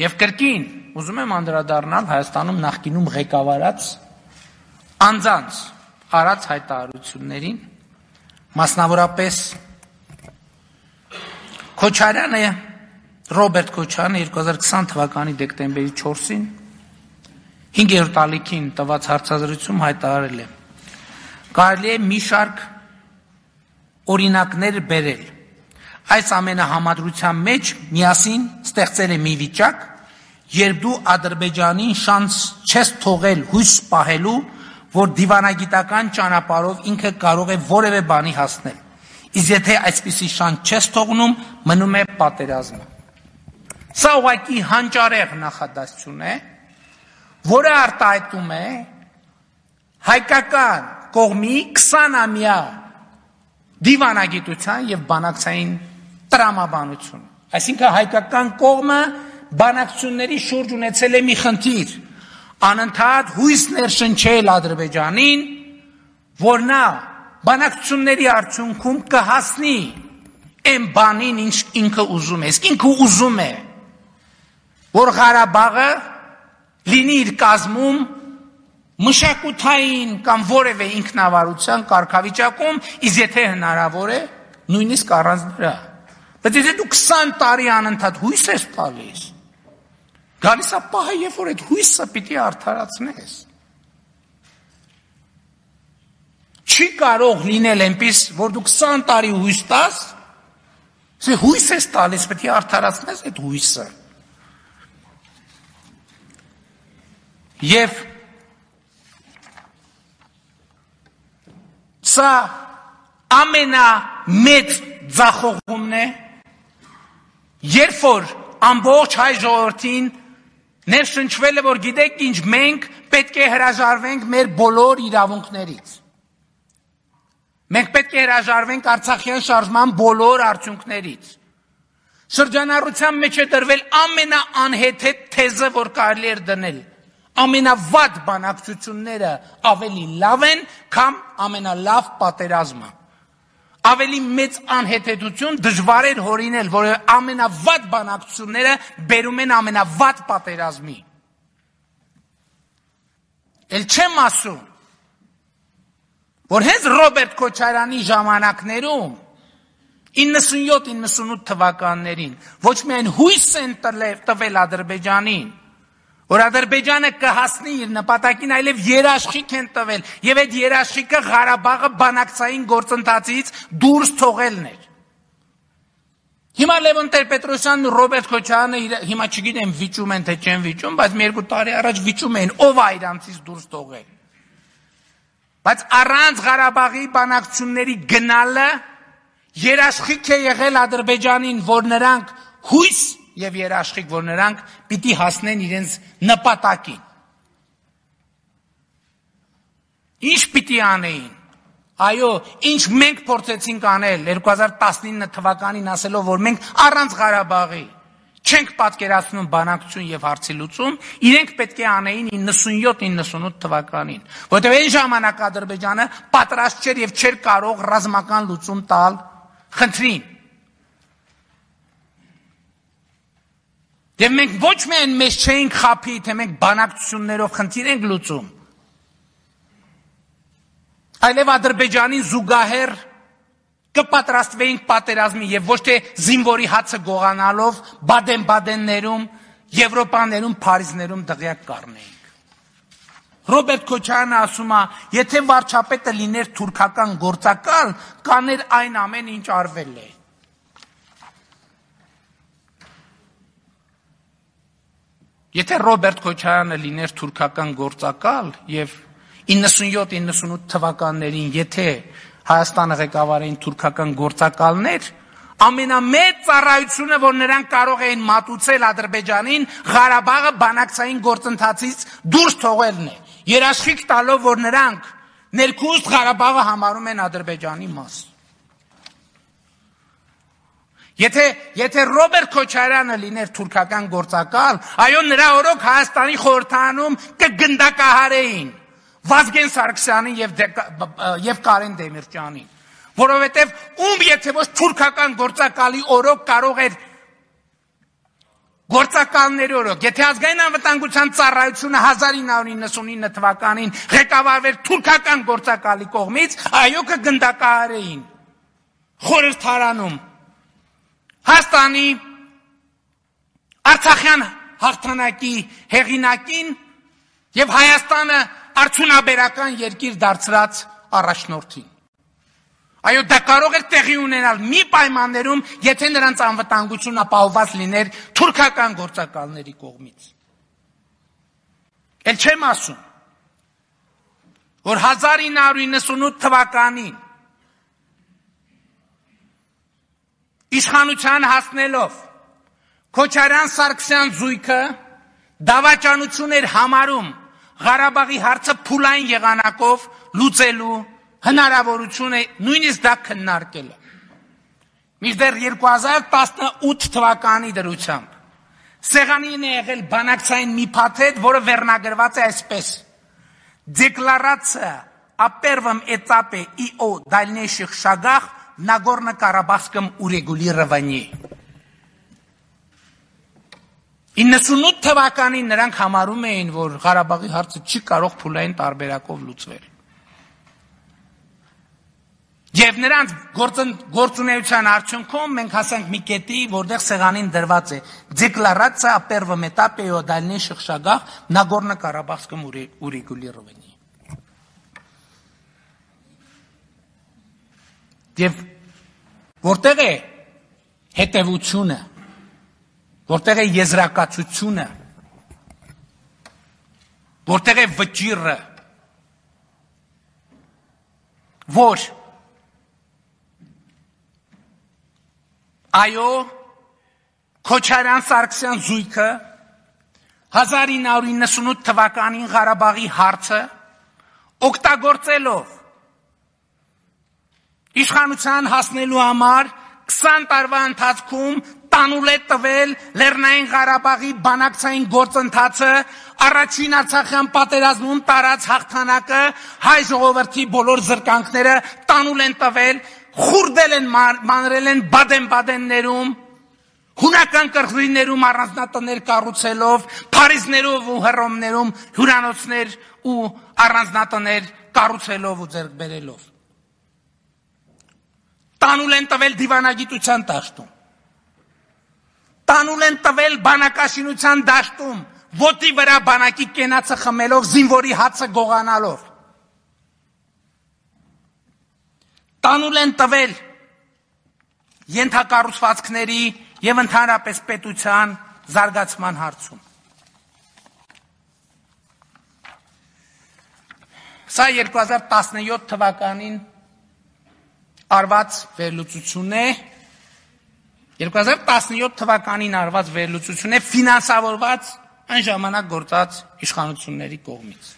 Եվ կրկին ուզում եմ անդրադառնալ Հայաստանում նախկինում ղեկավարած անձանց արած հայտարարություններին, մասնավորապես Քոչարյանը Ռոբերտ Քոչարյանը 2020 թվականի դեկտեմբերի 4-ին 5-րդ ալիքին տված հարցազրույցում հայտարարել է. Կարելի է մի շարք օրինակներ բերել։ Այս ամենահամադրության մեջ միասին ստեղծել է մի վիճակ, երբ դու Ադրբեջանին շանս չես թողել հույս պահելու, որ դիվանագիտական ճանապարով ինքը կարող է որևէ բանի հասնել։ Իսկ եթե այսպիսի շանս չես թողնում, մնում է պատերազմը։ Սա ուղղակի հանճարեղ նախադասություն է, որը արտահայտում է հայկական կողմի 20-ամյա դիվանագիտության եւ բանակցային տրամաբանություն Այսինքն հայկական կողմը բանակցությունների շուրջ ունեցել է մի խնդիր, անընդհատ հույս ներշնչել Ադրբեջանին, որ նա բանակցությունների արդյունքում կհասնի այն բանին, ինչ ինքը ուզում է, իսկ ինքը ուզում է, որ Ղարաբաղը լինի իր կազմում մշակութային կամ որևէ ինքնավարության կարգավիճակում, իսկ եթե հնարավոր է, նույնիսկ առանց դրա։ Բայց եթե դու 20 տարի անընդհատ հույս ես տալիս, գալիս է պահը, երբ որ այդ հույսը պիտի արդարացնես։ Չի կարող լինել այնպես, որ դու 20 տարի հույս տաս, Սա հույս ես տալիս, պետք է արդարացնես այդ հույսը։ Եվ սա ամենամեծ ձախողումն է, Երբ որ ամբողջ հայ ժողովրդին ներշնչվել է, որ գիտեք ինչ, մենք պետք է հրաժարվենք մեր բոլոր իրավունքներից։ Մենք պետք է հրաժարվենք Արցախյան շարժման բոլոր արդյունքներից։ Շրջանառության մեջ է դրվել ամենաանհեթեթ թեզը, որ կարելի էր դնել։ Ամենավատ բանակցությունները ավելի լավ են, քան ամենալավ պատերազմը ավելի մեծ անհետեդություն դժվար էր հորինել, որովհետև ամենավատ բանակցությունները բերում են ամենավատ պատերազմի։ Էլ չեմ ասում, որ հենց Ռոբերտ Քոչարյանի ժամանակներում 97-98 թվականներին ոչ միայն հույս են տվել Ադրբեջանին, որ Ադրբեջանը կհասնի իր նպատակին, այլև երաշխիք են տվել, եւ այդ երաշխիքը Ղարաբաղը բանակցային գործընթացից դուրս թողելն էր։ Հիմա Լևոն Տեր-Պետրոսյանն ու Ռոբերտ Քոչարյանը հիմա չգիտեմ վիճում են թե չեն վիճում, բայց մի երկու տարի առաջ վիճում էին, ով է իրանցից դուրս թողել։ Բայց առանց Ղարաբաղի բանակցությունների գնալը երաշխիք է եղել Ադրբեջանին, որ նրանք հույս եւ երաշխիք, որ նրանք պիտի հասնեն իրենց նպատակին։ Ինչ պիտի անեին։ Այո, ինչ մենք փորձեցինք անել 2019 թվականին ասելով, որ մենք առանց Ղարաբաղի չենք պատկերացնում բանակցություն եւ հարցի լուծում, իրենք պետք է անեին 97-98 թվականին, որտեղ այն ժամանակ Ադրբեջանը պատրաստ չէր եւ չէր կարող ռազմական լուծում տալ խնդրին։ Եվ դե մենք ոչ միայն մեզ չէինք խափի, թե մենք բանակցություններով խնդիր ենք լուծում, այլև Ադրբեջանին զուգահեռ կպատրաստվեինք պատերազմի եւ ոչ թե զինվորի հացը գողանալով Բադեն-Բադեններում, Եվրոպաներում, Փարիզներում դղյակ կառնեինք։ Ռոբերտ Քոչարյանը ասում է, եթե վարչապետը լիներ թուրքական գործակալ, կաներ այն ամեն ինչ արվել է։ Եթե Ռոբերտ Քոչարյանը լիներ թուրքական գործակալ եւ 97-98 թվականներին, եթե Հայաստանը ղեկավարային թուրքական գործակալներ, ամենամեծ ծառայությունը, որ նրանք կարող էին մատուցել Ադրբեջանին, Ղարաբաղը բանակցային գործընթացից դուրս թողելն է։ Երաշխիք տալով, որ նրանք ներքուստ Ղարաբաղը համարում են Ադրբեջանի մաս։ Եթե եթե Ռոբերտ Քոչարյանը լիներ թուրքական գործակալ, այո նրա օրոք Հայաստանի խորհրդանում կգնդակահարեին Վազգեն Սարգսյանին եւ եւ Կարեն Դեմիրճանին, որովհետեւ ում եթե ոչ թուրքական գործակալի օրոք կարող էր գործակալների օրոք, եթե ազգային անվտանգության ծառայությունը 1999 թվականին ղեկավարվեր թուրքական գործակալի կողմից, այո կգնդակահարեին խորհրդարանում Հայաստանի Արցախյան հաղթանակի հեղինակին եւ Հայաստանը արդյունաբերական երկիր դարձրած առաջնորդին։ Այո, դա կարող էր տեղի ունենալ մի պայմաններում, եթե նրանց անվտանգությունը ապահովված լիներ թուրքական գործակալների կողմից։ Էլ չեմ ասում, որ 1998 թվականին իշխանության հասնելով Քոչարյան Սարգսյան զույգը դավաճանություն էր համարում Ղարաբաղի հարցը փուլային եղանակով լուծելու հնարավորությունը նույնիսկ դա քննարկել է։ Միջդեռ 2018 թվականի դրությամբ Սեղանին է եղել բանակցային մի փաթեթ, որը վերնագրված է այսպես. Դեկլարացիա о первом этапе ИО дальнейших шагах Նագորնո-Կարաբախском урегулировании 98 թվականին նրանք համարում էին, որ Ղարաբաղի հարցը չի կարող փուլային տարբերակով լուծվել։ Եվ նրանց գործն գործունեության արդյունքում մենք հասանք մի կետի, որտեղ սեղանին դրված է դեկլարացիա о первом этапе и о дальнейших шагах Нагорно-Карабахском урегулировании։ Եվ որտեղ է հետևությունը, որտեղ է եզրակացությունը, որտեղ է վճիրը, որ այո Քոչարյան Սարգսյան զույգը 1998 թվականին Ղարաբաղի հարցը օգտագործելով Իշխանության հասնելու համար 20 տարվա ընթացքում տանուլ է տվել Լեռնային Ղարաբաղի բանակցային գործընթացը, առաջին Արցախյան պատերազմում տարած հաղթանակը, հայ ժողովրդի բոլոր զրկանքները տանուլ են տվել, խուրդել են մանրել են Բադեն-Բադեններում, հունական կղզիներում առանձնատներ կառուցելով, Փարիզներով ու Հռոմներում հյուրանոցներ ու առանձնատներ կառուցելով ու ձեռք բերելով տանուլ են տվել դիվանագիտության դաշտում։ Տանուլ են տվել բանակաշինության դաշտում, ոտի վրա բանակի կենացը խմելով, զինվորի հացը գողանալով։ Տանուլ են տվել ենթակառուցվածքների եւ ընդհանրապես պետության զարգացման հարցում։ Սա 2017 թվականին արված վերլուծություն է 2017 թվականին արված վերլուծություն է ֆինանսավորված այն ժամանակ գործած իշխանությունների կողմից